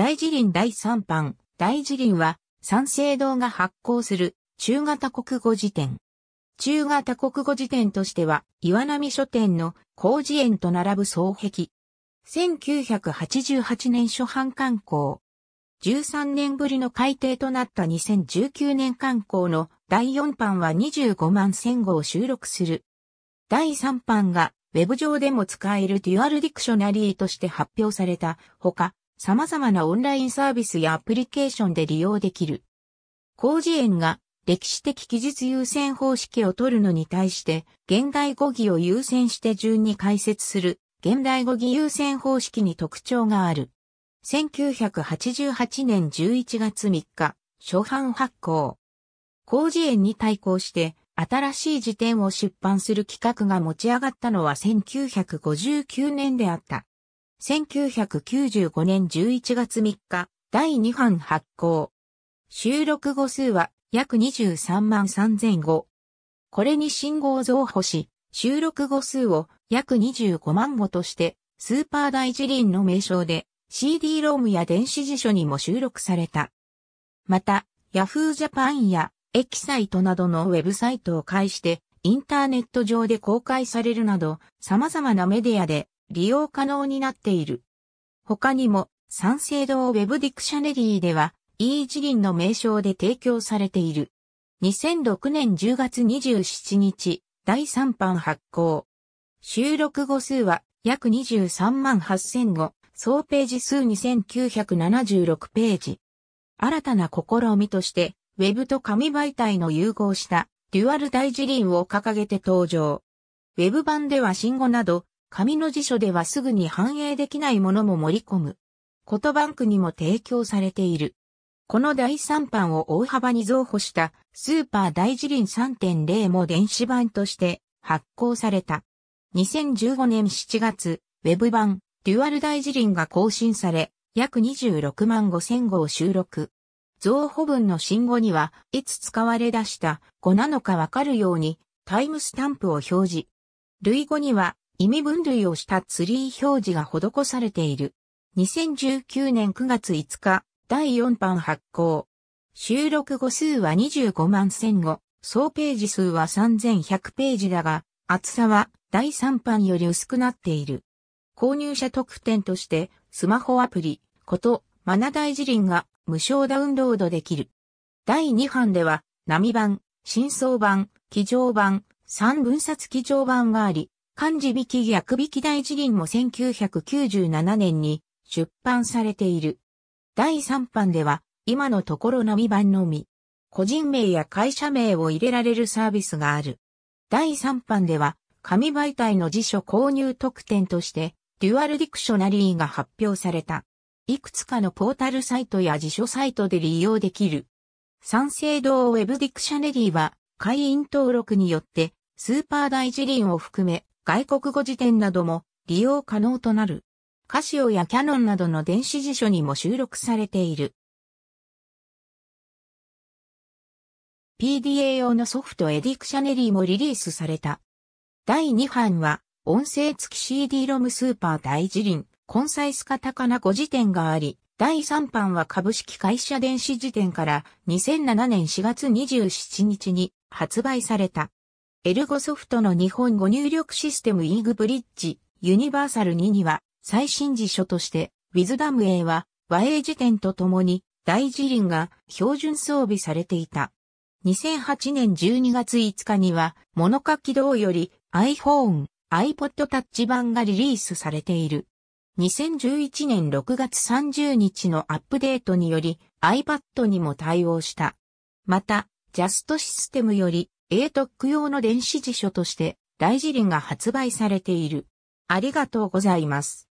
大辞林第3版。大辞林は、三省堂が発行する中型国語辞典。中型国語辞典としては、岩波書店の広辞苑と並ぶ双璧。1988年初版刊行。13年ぶりの改定となった2019年刊行の第4版は25万1000語を収録する。第3版がウェブ上でも使えるデュアルディクショナリーとして発表されたほか、様々なオンラインサービスやアプリケーションで利用できる。工事園が歴史的記述優先方式を取るのに対して、現代語義を優先して順に解説する、現代語義優先方式に特徴がある。1988年11月3日、初版発行。工事園に対抗して、新しい辞典を出版する企画が持ち上がったのは1959年であった。1995年11月3日、第2版発行。収録語数は約23万3000語。これに信号増補し、収録語数を約25万語として、スーパー大辞林の名称で CD ロームや電子辞書にも収録された。また、Yahoo Japan やエキサイトなどのウェブサイトを介してインターネット上で公開されるなど様々なメディアで利用可能になっている。他にも、三省堂ウェブディクシャネリーでは、E 次元の名称で提供されている。2006年10月27日、第3版発行。収録語数は約23万8000語、総ページ数2976ページ。新たな試みとして、ウェブと紙媒体の融合した、デュアル大辞林を掲げて登場。ウェブ版では新語など、紙の辞書ではすぐに反映できないものも盛り込む。ことバンクにも提供されている。この第3版を大幅に増補したスーパー大辞林3.0も電子版として発行された。2015年7月、ウェブ版デュアル大辞林が更新され、約26万5000語を収録。増補文の新語には、いつ使われ出した語なのかわかるようにタイムスタンプを表示。類語には意味分類をしたツリー表示が施されている。2019年9月5日、第4版発行。収録語数は25万1005、総ページ数は3100ページだが、厚さは第3版より薄くなっている。購入者特典として、スマホアプリ、こと、マナ大辞ンが無償ダウンロードできる。第2版では、波版、真相版、記乗版、三分冊記乗版があり、漢字引き逆引き大辞林も1997年に出版されている。第3版では、今のところ並版のみ、個人名や会社名を入れられるサービスがある。第3版では、紙媒体の辞書購入特典として、デュアルディクショナリーが発表された。いくつかのポータルサイトや辞書サイトで利用できる。三省堂ウェブディクショナリーは、会員登録によって、スーパー大辞林を含め、外国語辞典なども利用可能となる。カシオやキャノンなどの電子辞書にも収録されている。PDA 用のソフトエディクシャネリーもリリースされた。第2版は、音声付き CD-ROM スーパー大辞林、コンサイスカタカナ語辞典があり、第3版は株式会社電子辞典から2007年4月27日に発売された。エルゴソフトの日本語入力システムイーグブリッジ、ユニバーサル2には、最新辞書として、ウィズダム A は、和英辞典とともに、大辞林が標準装備されていた。2008年12月5日には、物書き動より iPhone、iPod Touch 版がリリースされている。2011年6月30日のアップデートにより iPad にも対応した。また、ジャストシステムより a 特区用の電子辞書として、大辞林が発売されている。ありがとうございます。